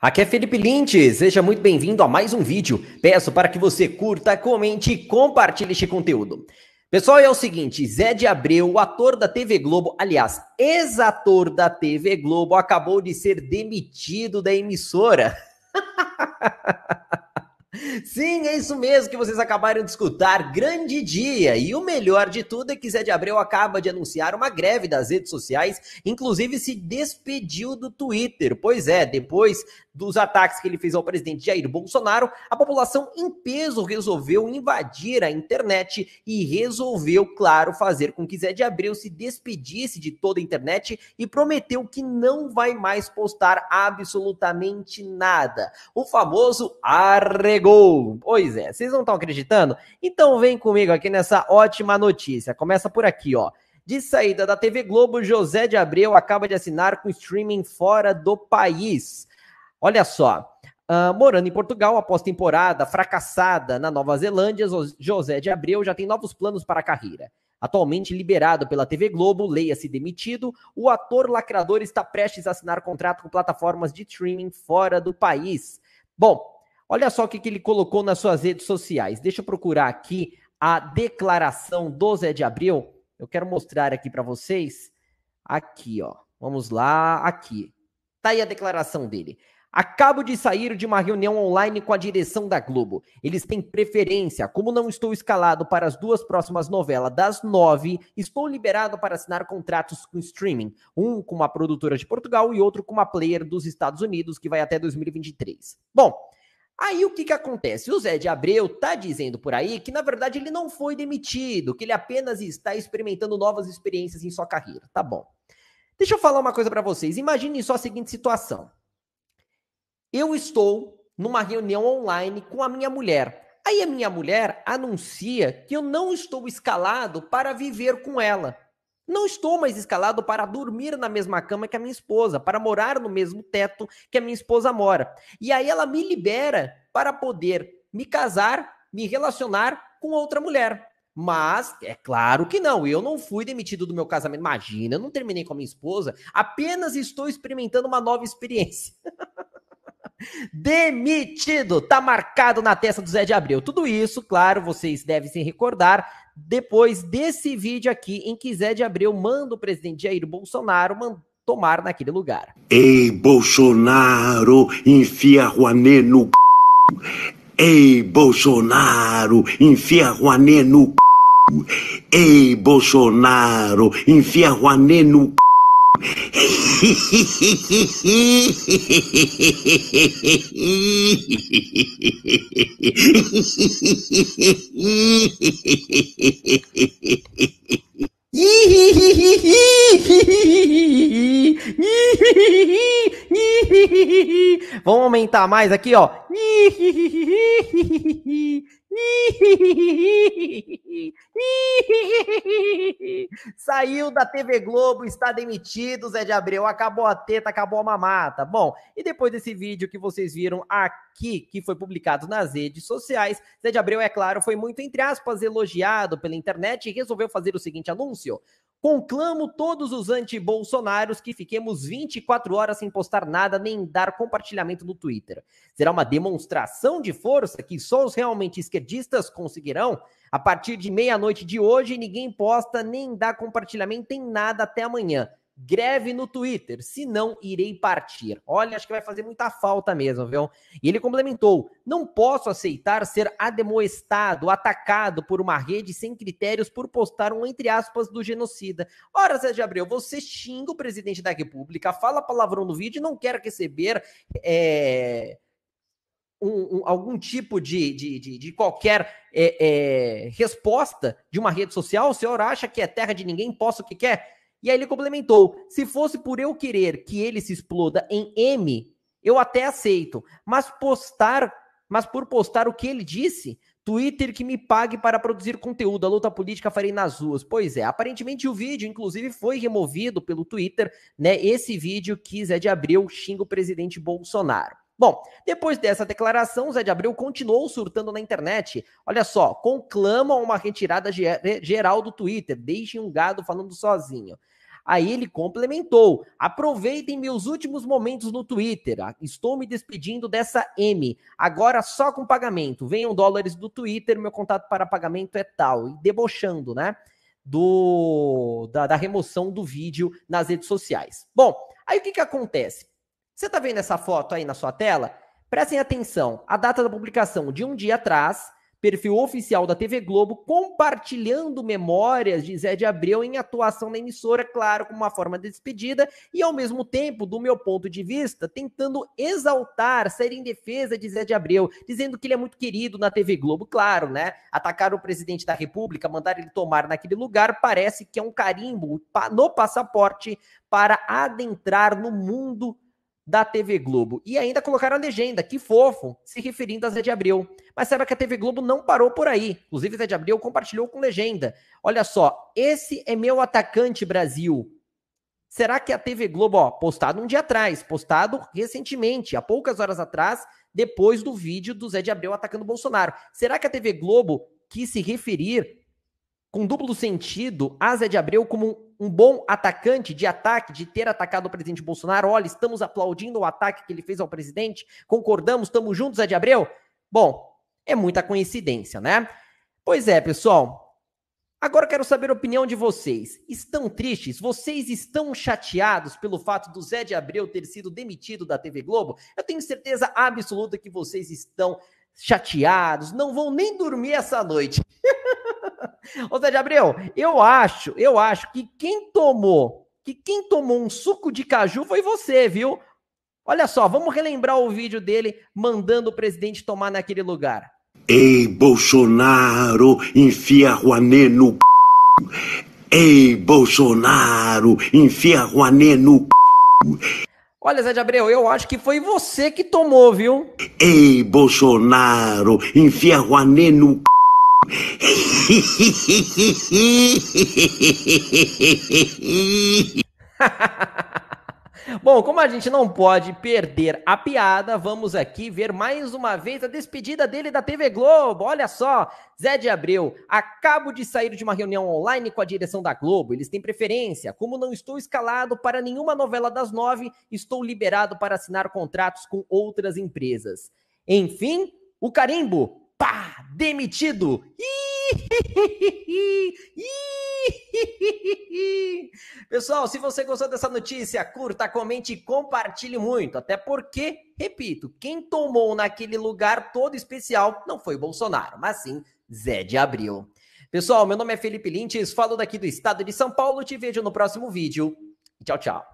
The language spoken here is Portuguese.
Aqui é Felipe Linte, seja muito bem-vindo a mais um vídeo. Peço para que você curta, comente e compartilhe este conteúdo. Pessoal, é o seguinte, Zé de Abreu, ator da TV Globo, aliás, ex-ator da TV Globo, acabou de ser demitido da emissora. Sim, é isso mesmo que vocês acabaram de escutar. Grande dia! E o melhor de tudo é que Zé de Abreu acaba de anunciar uma greve das redes sociais, inclusive se despediu do Twitter. Pois é, depois dos ataques que ele fez ao presidente Jair Bolsonaro, a população em peso resolveu invadir a internet e resolveu, claro, fazer com que Zé de Abreu se despedisse de toda a internet e prometeu que não vai mais postar absolutamente nada. O famoso arregulado chegou. Pois é, vocês não estão acreditando? Então vem comigo aqui nessa ótima notícia. Começa por aqui, ó. De saída da TV Globo, José de Abreu acaba de assinar com streaming fora do país. Olha só, Uh, morando em Portugal, após temporada fracassada na Nova Zelândia, José de Abreu já tem novos planos para a carreira. Atualmente liberado pela TV Globo, leia-se demitido, o ator lacrador está prestes a assinar contrato com plataformas de streaming fora do país. Bom, Olha só o que, que ele colocou nas suas redes sociais. Deixa eu procurar aqui a declaração do Zé de Abril. Eu quero mostrar aqui para vocês. Aqui, ó. Vamos lá, aqui. Tá aí a declaração dele. Acabo de sair de uma reunião online com a direção da Globo. Eles têm preferência. Como não estou escalado para as duas próximas novelas das nove, estou liberado para assinar contratos com streaming. Um com uma produtora de Portugal e outro com uma player dos Estados Unidos, que vai até 2023. Bom, Aí o que, que acontece? O Zé de Abreu tá dizendo por aí que, na verdade, ele não foi demitido, que ele apenas está experimentando novas experiências em sua carreira. Tá bom. Deixa eu falar uma coisa para vocês. Imaginem só a seguinte situação. Eu estou numa reunião online com a minha mulher. Aí a minha mulher anuncia que eu não estou escalado para viver com ela. Não estou mais escalado para dormir na mesma cama que a minha esposa, para morar no mesmo teto que a minha esposa mora. E aí ela me libera para poder me casar, me relacionar com outra mulher. Mas é claro que não, eu não fui demitido do meu casamento. Imagina, eu não terminei com a minha esposa, apenas estou experimentando uma nova experiência. Demitido! Tá marcado na testa do Zé de Abreu. Tudo isso, claro, vocês devem se recordar depois desse vídeo aqui, em que Zé de Abreu manda o presidente Jair Bolsonaro tomar naquele lugar. Ei, Bolsonaro, enfia Juanê no c... Ei, Bolsonaro, enfia Juanê no c... Ei, Bolsonaro, enfia Juanê no c... Vamos aumentar mais aqui, ó. Saiu da TV Globo, está demitido, Zé de Abreu. Acabou a teta, acabou a mamata. Bom, e depois desse vídeo que vocês viram aqui, que foi publicado nas redes sociais, Zé de Abreu, é claro, foi muito, entre aspas, elogiado pela internet e resolveu fazer o seguinte anúncio. Conclamo todos os anti-Bolsonaros que fiquemos 24 horas sem postar nada nem dar compartilhamento no Twitter. Será uma demonstração de força que só os realmente esquerdistas conseguirão. A partir de meia-noite de hoje, ninguém posta nem dá compartilhamento em nada até amanhã greve no Twitter, se não irei partir. Olha, acho que vai fazer muita falta mesmo, viu? E ele complementou: não posso aceitar ser ademoestado, atacado por uma rede sem critérios por postar um entre aspas do genocida. Ora, Sérgio Abreu, você xinga o presidente da República, fala palavrão no vídeo e não quer receber. É... Um, um, algum tipo de, de, de, de qualquer é, é, resposta de uma rede social, o senhor acha que é terra de ninguém, Posso o que quer? E aí ele complementou: se fosse por eu querer que ele se exploda em M, eu até aceito. Mas postar, mas por postar o que ele disse, Twitter que me pague para produzir conteúdo. A luta política farei nas ruas. Pois é, aparentemente o vídeo, inclusive, foi removido pelo Twitter, né? Esse vídeo que Zé de Abreu xinga o presidente Bolsonaro. Bom, depois dessa declaração, Zé de Abreu continuou surtando na internet. Olha só, conclamam uma retirada geral do Twitter. Deixem um gado falando sozinho. Aí ele complementou: aproveitem meus últimos momentos no Twitter. Ah, estou me despedindo dessa M. Agora só com pagamento. Venham dólares do Twitter, meu contato para pagamento é tal. E debochando, né? Do, da, da remoção do vídeo nas redes sociais. Bom, aí o que, que acontece? Você tá vendo essa foto aí na sua tela? Prestem atenção. A data da publicação de um dia atrás perfil oficial da TV Globo, compartilhando memórias de Zé de Abreu em atuação na emissora, claro, como uma forma de despedida, e ao mesmo tempo, do meu ponto de vista, tentando exaltar, sair em defesa de Zé de Abreu, dizendo que ele é muito querido na TV Globo, claro, né? Atacar o presidente da República, mandar ele tomar naquele lugar, parece que é um carimbo no passaporte para adentrar no mundo da TV Globo. E ainda colocaram a legenda, que fofo, se referindo a Zé de Abreu. Mas saiba que a TV Globo não parou por aí. Inclusive, Zé de Abreu compartilhou com legenda. Olha só, esse é meu atacante Brasil. Será que a TV Globo, ó, postado um dia atrás, postado recentemente, há poucas horas atrás, depois do vídeo do Zé de Abreu atacando o Bolsonaro. Será que a TV Globo quis se referir com duplo sentido, Zé de Abreu como um bom atacante de ataque, de ter atacado o presidente Bolsonaro. Olha, estamos aplaudindo o ataque que ele fez ao presidente, concordamos, estamos juntos, Zé de Abreu. Bom, é muita coincidência, né? Pois é, pessoal. Agora quero saber a opinião de vocês. Estão tristes? Vocês estão chateados pelo fato do Zé de Abreu ter sido demitido da TV Globo? Eu tenho certeza absoluta que vocês estão chateados, não vão nem dormir essa noite. Ou seja, Gabriel, eu acho, eu acho que quem tomou, que quem tomou um suco de caju foi você, viu? Olha só, vamos relembrar o vídeo dele mandando o presidente tomar naquele lugar. Ei, Bolsonaro, enfia Rouanet no p... Ei, Bolsonaro, enfia Rouanet no p... Olha, Zé de Abreu, eu acho que foi você que tomou, viu? Ei, Bolsonaro, enfia Rouanet no p... Bom, como a gente não pode perder a piada, vamos aqui ver mais uma vez a despedida dele da TV Globo. Olha só, Zé de Abreu, acabo de sair de uma reunião online com a direção da Globo. Eles têm preferência. Como não estou escalado para nenhuma novela das nove, estou liberado para assinar contratos com outras empresas. Enfim, o carimbo pá, demitido. Pessoal, se você gostou dessa notícia, curta, comente e compartilhe muito. Até porque, repito, quem tomou naquele lugar todo especial não foi Bolsonaro, mas sim Zé de Abril. Pessoal, meu nome é Felipe Lintes, falo daqui do estado de São Paulo. Te vejo no próximo vídeo. Tchau, tchau.